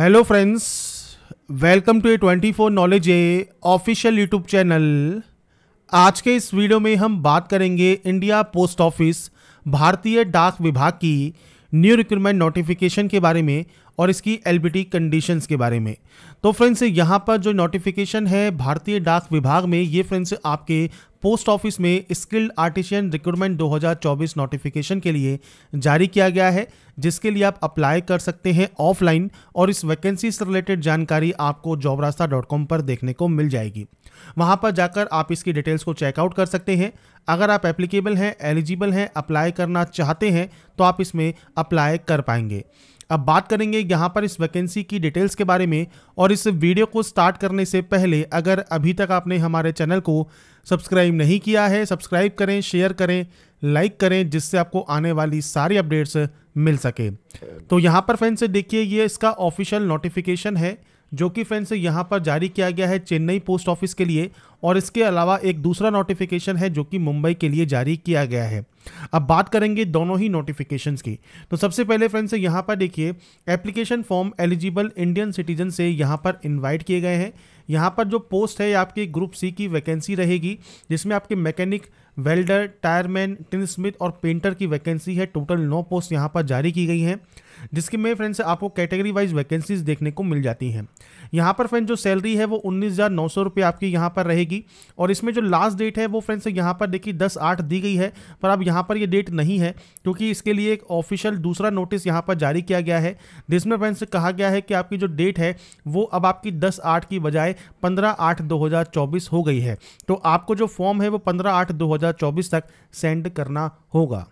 hello friends welcome to A twenty four knowledge A official YouTube channel आज के इस video में हम बात करेंगे इंडिया पोस्ट ऑफिस भारतीय डाक विभाग की न्यू रिक्रूटमेंट नोटिफिकेशन के बारे में और इसकी एलबीटी कंडीशंस के बारे में तो फ्रेंड्स यहाँ पर जो नोटिफिकेशन है भारतीय डाक विभाग में ये फ्रेंड्स आपके पोस्ट ऑफिस में स्किल्ड आर्टिशियन रिक्रूटमेंट 2024 नोटिफिकेशन के लिए जारी किया गया है जिसके लिए आप अप्लाई कर सकते हैं ऑफलाइन और इस वैकेंसी से रिलेटेड जानकारी आपको जॉब रास्ता पर देखने को मिल जाएगी वहां पर जाकर आप इसकी डिटेल्स को चेकआउट कर सकते हैं अगर आप एप्लीकेबल हैं एलिजिबल हैं अप्लाई करना चाहते हैं तो आप इसमें अप्लाई कर पाएंगे अब बात करेंगे यहाँ पर इस वैकेंसी की डिटेल्स के बारे में और इस वीडियो को स्टार्ट करने से पहले अगर अभी तक आपने हमारे चैनल को सब्सक्राइब नहीं किया है सब्सक्राइब करें शेयर करें लाइक करें जिससे आपको आने वाली सारी अपडेट्स मिल सके तो यहाँ पर फ्रेंड्स देखिए ये इसका ऑफिशियल नोटिफिकेशन है जो कि फ्रेंड्स यहाँ पर जारी किया गया है चेन्नई पोस्ट ऑफिस के लिए और इसके अलावा एक दूसरा नोटिफिकेशन है जो कि मुंबई के लिए जारी किया गया है अब बात करेंगे दोनों ही नोटिफिकेशंस की तो सबसे पहले फ्रेंड्स यहाँ पर देखिए application form eligible Indian citizen से यहाँ पर इन्वाइट किए गए हैं यहाँ पर जो पोस्ट है आपकी ग्रुप सी की वैकेंसी रहेगी जिसमें आपके mechanic welder tyreman tinsmith और पेंटर की वैकेंसी है टोटल नौ पोस्ट यहाँ पर जारी की गई हैं जिसके में फ्रेंड्स आपको कैटेगरी वाइज वैकेंसीज देखने को मिल जाती हैं यहाँ पर फ्रेंड्स जो सैलरी है वो उन्नीस हज़ार नौ सौ रुपये आपकी यहाँ पर रहेगी मिलेगी और इसमें जो लास्ट डेट है वो फ्रेंड्स यहाँ पर देखिए दस आठ दी गई है पर अब यहाँ पर ये डेट नहीं है क्योंकि इसके लिए एक ऑफिशियल दूसरा नोटिस यहाँ पर जारी किया गया है जिसमें फ्रेंड्स कहा गया है कि आपकी जो डेट है वो अब आपकी दस आठ की बजाय पंद्रह आठ दो हो गई है तो आपको जो फॉर्म है वो पंद्रह आठ दो तक सेंड करना होगा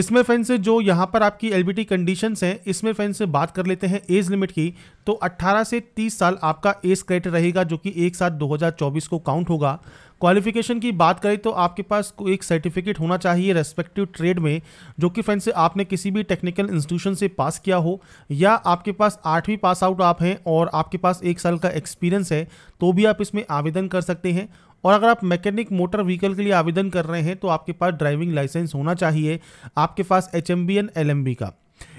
इसमें फ्रेंड्स जो यहाँ पर आपकी एलबीटी कंडीशंस हैं इसमें फ्रेंड्स बात कर लेते हैं एज लिमिट की तो 18 से 30 साल आपका एज क्रेडिट रहेगा जो कि एक साथ 2024 को काउंट होगा क्वालिफिकेशन की बात करें तो आपके पास एक सर्टिफिकेट होना चाहिए रेस्पेक्टिव ट्रेड में जो कि फ्रेंड्स आपने किसी भी टेक्निकल इंस्टीट्यूशन से पास किया हो या आपके पास आठवीं पास आउट आप हैं और आपके पास एक साल का एक्सपीरियंस है तो भी आप इसमें आवेदन कर सकते हैं और अगर आप मैकेनिक मोटर व्हीकल के लिए आवेदन कर रहे हैं तो आपके पास ड्राइविंग लाइसेंस होना चाहिए आपके पास H M B N L M B का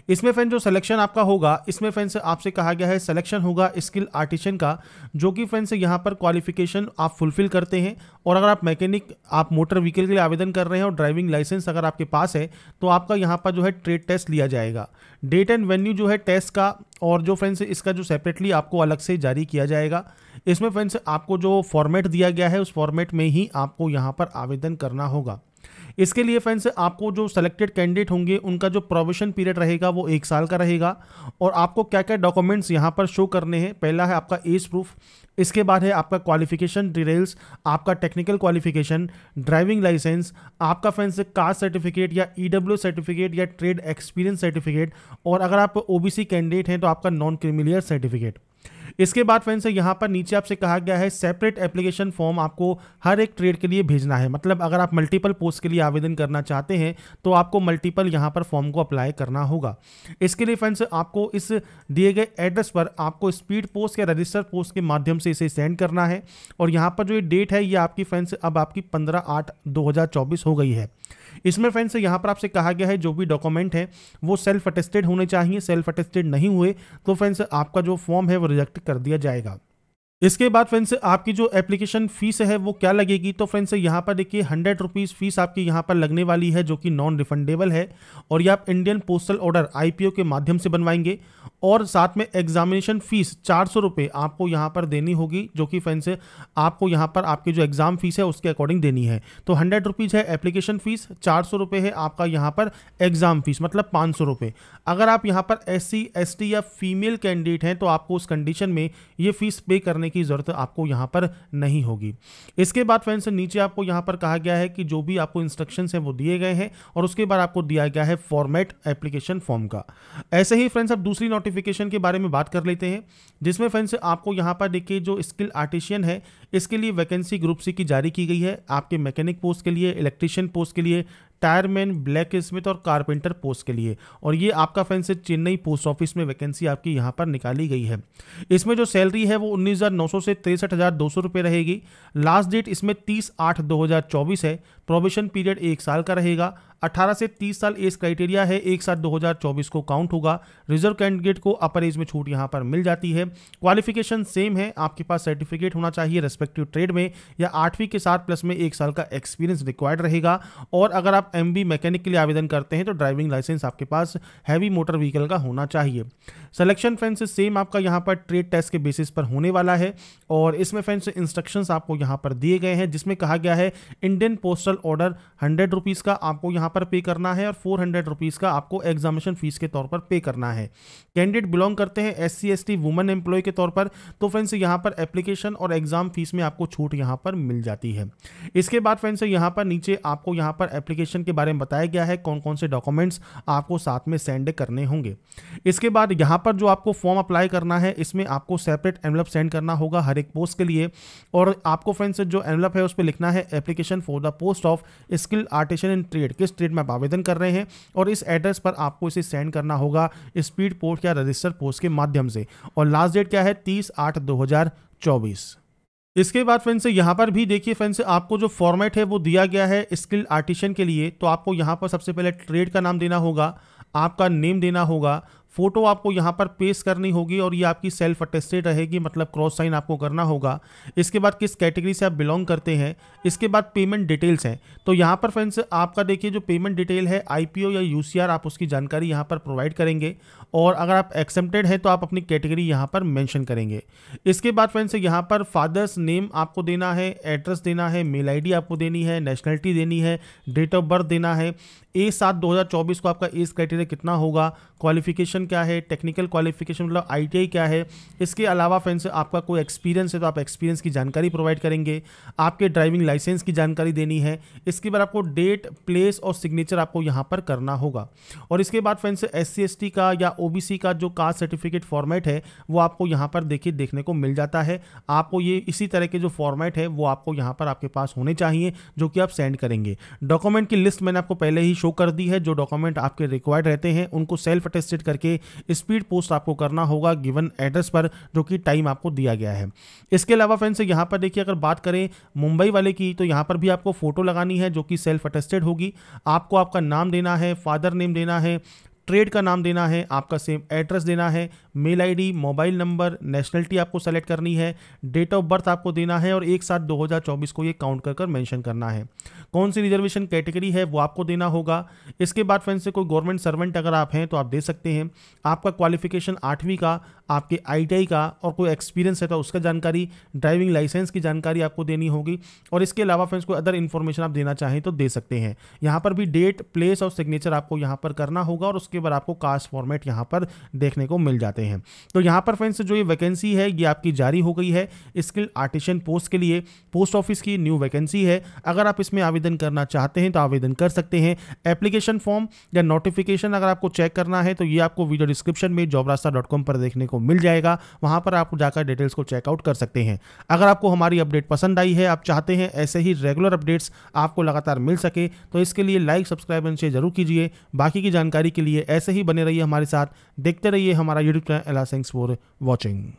इसमें फ्रेंड जो सिलेक्शन आपका होगा इसमें फ्रेंड्स आपसे कहा गया है सिलेक्शन होगा स्किल आर्टिशन का जो कि फ्रेंड्स यहाँ पर क्वालिफिकेशन आप फुलफिल करते हैं और अगर आप मैकेनिक आप मोटर व्हीकल के लिए आवेदन कर रहे हैं और ड्राइविंग लाइसेंस अगर आपके पास है तो आपका यहाँ पर जो है ट्रेड टेस्ट लिया जाएगा डेट एंड वेन्यू जो है टेस्ट का और जो फ्रेंड्स इसका जो सेपरेटली आपको अलग से जारी किया जाएगा इसमें फ्रेंड्स आपको जो फॉर्मेट दिया गया है उस फॉर्मेट में ही आपको यहाँ पर आवेदन करना होगा इसके लिए फ्रेंड्स आपको जो सेलेक्टेड कैंडिडेट होंगे उनका जो प्रोविशन पीरियड रहेगा वो एक साल का रहेगा और आपको क्या क्या डॉक्यूमेंट्स यहाँ पर शो करने हैं पहला है आपका एज प्रूफ इसके बाद है आपका क्वालिफिकेशन डिटेल्स आपका टेक्निकल क्वालिफिकेशन ड्राइविंग लाइसेंस आपका फ्रेंड्स कास्ट सर्टिफिकेट या ई e सर्टिफिकेट या ट्रेड एक्सपीरियंस सर्टिफिकेट और अगर आप ओ कैंडिडेट हैं तो आपका नॉन क्रिमिलियर सर्टिफिकेट इसके बाद फ्रेंड्स यहाँ पर नीचे आपसे कहा गया है सेपरेट एप्लीकेशन फॉर्म आपको हर एक ट्रेड के लिए भेजना है मतलब अगर आप मल्टीपल पोस्ट के लिए आवेदन करना चाहते हैं तो आपको मल्टीपल यहाँ पर फॉर्म को अप्लाई करना होगा इसके लिए फ्रेंड्स आपको इस दिए गए एड्रेस पर आपको स्पीड पोस्ट या रजिस्टर पोस्ट के माध्यम से इसे सेंड करना है और यहाँ पर जो ये डेट है ये आपकी फ्रेंड्स अब आपकी पंद्रह आठ दो हो गई है इसमें फ्रेंड्स यहाँ पर आपसे कहा गया है जो भी डॉक्यूमेंट है वो सेल्फ अटेस्टेड होने चाहिए सेल्फ अटेस्टेड नहीं हुए तो फ्रेंड्स आपका जो फॉर्म है वो रिजेक्ट कर दिया जाएगा इसके बाद फ्रेंड्स आपकी जो एप्लीकेशन फीस है वो क्या लगेगी तो फ्रेंड्स यहाँ पर देखिए हंड्रेड रुपीज़ फीस आपकी यहाँ पर लगने वाली है जो कि नॉन रिफंडेबल है और ये आप इंडियन पोस्टल ऑर्डर आईपीओ के माध्यम से बनवाएंगे और साथ में एग्जामिनेशन फीस चार सौ रुपये आपको यहाँ पर देनी होगी जो कि फ्रेंड्स आपको यहाँ पर आपकी जो एग्ज़ाम फीस है उसके अकॉर्डिंग देनी है तो हंड्रेड रुपीज़ है एप्लीकेशन फ़ीस चार सौ रुपये है आपका यहाँ पर एग्ज़ाम फ़ीस मतलब पाँच सौ रुपये अगर आप यहाँ पर एस सी एस टी या फीमेल कैंडिडेट हैं तो आपको उस कंडीशन में ये फ़ीस पे करने की ज़रूरत आपको यहाँ पर नहीं होगी इसके बाद फ्रेंड्स नीचे आपको यहाँ पर कहा गया है कि जो भी आपको इंस्ट्रक्शन हैं वो दिए गए हैं और उसके बाद आपको दिया गया है फॉर्मेट एप्लीकेशन फॉर्म का ऐसे ही फ्रेंड्स अब दूसरी नोटिफिक क्वालिफिकेशन के बारे में बात कर लेते हैं जिसमें फ्रेंड्स आपको यहाँ पर देखिए जो स्किल आर्टिशियन है इसके लिए वैकेंसी ग्रुप सी की जारी की गई है आपके मैकेनिक पोस्ट के लिए इलेक्ट्रिशियन पोस्ट के लिए टायरमैन ब्लैक स्मिथ और कारपेंटर पोस्ट के लिए और ये आपका फ्रेंड्स चेन्नई पोस्ट ऑफिस में वैकेंसी आपकी यहाँ पर निकाली गई है इसमें जो सैलरी है वो उन्नीस से तिरसठ रहेगी लास्ट डेट इसमें तीस आठ दो है प्रोबेशन पीरियड एक साल का रहेगा 18 से 30 साल एज क्राइटेरिया है एक साथ 2024 को काउंट होगा रिजर्व कैंडिडेट को अपर एज में छूट यहां पर मिल जाती है क्वालिफिकेशन सेम है आपके पास सर्टिफिकेट होना चाहिए रेस्पेक्टिव ट्रेड में या आठवीं के साथ प्लस में एक साल का एक्सपीरियंस रिक्वायर्ड रहेगा और अगर आप एम मैकेनिक के लिए आवेदन करते हैं तो ड्राइविंग लाइसेंस आपके पास हैवी मोटर व्हीकल का होना चाहिए सिलेक्शन फेंस सेम आपका यहाँ पर ट्रेड टेस्ट के बेसिस पर होने वाला है और इसमें फेंस इंस्ट्रक्शन आपको यहाँ पर दिए गए हैं जिसमें कहा गया है Indian postal total order hundred rupees का आपको यहाँ पर पे करना है और फोर हंड्रेड रुपीज़ का आपको एग्जामिशन फीस के तौर पर पे करना है कैंडिडेट बिलोंग करते हैं S C S T women employ के तौर पर तो फ्रेंड्स यहाँ पर एप्लीकेशन और एग्ज़ाम फीस में आपको छूट यहाँ पर मिल जाती है इसके बाद फ्रेंड्स यहाँ पर नीचे आपको यहाँ पर एप्लीकेशन के बारे में बताया गया है कौन कौन से डॉक्यूमेंट्स आपको साथ में सेंड करने होंगे इसके बाद यहाँ पर जो आपको फॉर्म अप्लाई करना है इसमें आपको सेपरेट एनवलप सेंड करना होगा हर एक पोस्ट के लिए और आपको फ्रेंड्स जो एनवलप है उस पर लिखना है application for the post post of skill artisan in trade किस ट्रेड में आप आवेदन कर रहे हैं और इस एड्रेस पर आपको इसे सेंड करना होगा स्पीड पोस्ट या रजिस्टर पोस्ट के माध्यम से और लास्ट डेट क्या है तीस आठ दो इसके बाद फ्रेंड्स यहाँ पर भी देखिए फ्रेंड्स आपको जो फॉर्मेट है वो दिया गया है स्किल आर्टिशन के लिए तो आपको यहाँ पर सबसे पहले ट्रेड का नाम देना होगा आपका नेम देना होगा फ़ोटो आपको यहाँ पर पेश करनी होगी और ये आपकी सेल्फ अटेस्टेड रहेगी मतलब क्रॉस साइन आपको करना होगा इसके बाद किस कैटेगरी से आप बिलोंग करते हैं इसके बाद पेमेंट डिटेल्स हैं तो यहाँ पर फ्रेंड्स आपका देखिए जो पेमेंट डिटेल है आई या यू आप उसकी जानकारी यहाँ पर प्रोवाइड करेंगे और अगर आप एक्सेप्टेड हैं तो आप अपनी कैटेगरी यहाँ पर मैंशन करेंगे इसके बाद फ्रेंड्स यहाँ पर फादर्स नेम आपको देना है एड्रेस देना है मेल आई आपको देनी है नेशनलिटी देनी है डेट ऑफ बर्थ देना है ए सात दो को आपका एज क्राइटेरिया कितना होगा क्वालिफिकेशन क्वालिफिकेशन क्या है टेक्निकल क्वालिफिकेशन मतलब आई क्या है इसके अलावा फ्रेंड्स आपका कोई एक्सपीरियंस है तो आप एक्सपीरियंस की जानकारी प्रोवाइड करेंगे आपके ड्राइविंग लाइसेंस की जानकारी देनी है इसके बाद आपको डेट प्लेस और सिग्नेचर आपको यहाँ पर करना होगा और इसके बाद फ्रेंड्स एस सी का या ओ का जो कास्ट सर्टिफिकेट फॉर्मेट है वो आपको यहाँ पर देखिए देखने को मिल जाता है आपको ये इसी तरह के जो फॉर्मेट है वो आपको यहाँ पर आपके पास होने चाहिए जो कि आप सेंड करेंगे डॉक्यूमेंट की लिस्ट मैंने आपको पहले ही शो कर दी है जो डॉक्यूमेंट आपके रिक्वायर्ड रहते हैं उनको सेल्फ अटेस्टेड करके लिए स्पीड पोस्ट आपको करना होगा गिवन एड्रेस पर जो कि टाइम आपको दिया गया है इसके अलावा फ्रेंड्स यहाँ पर देखिए अगर बात करें मुंबई वाले की तो यहाँ पर भी आपको फ़ोटो लगानी है जो कि सेल्फ अटेस्टेड होगी आपको आपका नाम देना है फादर नेम देना है ट्रेड का नाम देना है आपका सेम एड्रेस देना है mail ID, mobile number nationality आपको सेलेक्ट करनी है डेट ऑफ बर्थ आपको देना है और एक साथ 2024 को ये काउंट कर कर मैंशन करना है कौन सी रिजर्वेशन कैटेगरी है वो आपको देना होगा इसके बाद फिर से कोई गवर्नमेंट सर्वेंट अगर आप हैं तो आप दे सकते हैं आपका क्वालिफिकेशन आठवीं का आपके आई का और कोई एक्सपीरियंस है तो उसका जानकारी ड्राइविंग लाइसेंस की जानकारी आपको देनी होगी और इसके अलावा फ्रेंड्स कोई अदर इन्फॉर्मेशन आप देना चाहें तो दे सकते हैं यहाँ पर भी डेट प्लेस और सिग्नेचर आपको यहाँ पर करना होगा और उसके बाद आपको कास्ट फॉर्मेट यहाँ पर देखने को मिल जाते हैं तो यहाँ पर फ्रेंड्स जो ये वैकेंसी है ये आपकी जारी हो गई है स्किल आर्टिशन पोस्ट के लिए पोस्ट ऑफिस की न्यू वैकेंसी है अगर आप इसमें आवेदन करना चाहते हैं तो आवेदन कर सकते हैं एप्लीकेशन फॉर्म या नोटिफिकेशन अगर आपको चेक करना है तो ये आपको वीडियो डिस्क्रिप्शन में जॉब पर देखने को मिल जाएगा वहाँ पर आप जाकर डिटेल्स को चेकआउट कर सकते हैं अगर आपको हमारी अपडेट पसंद आई है आप चाहते हैं ऐसे ही रेगुलर अपडेट्स आपको लगातार मिल सके तो इसके लिए लाइक सब्सक्राइब एंड शेयर जरूर कीजिए बाकी की जानकारी के लिए ऐसे ही बने रहिए हमारे साथ देखते रहिए हमारा यूट्यूब चैनल एला थैंक्स फॉर वॉचिंग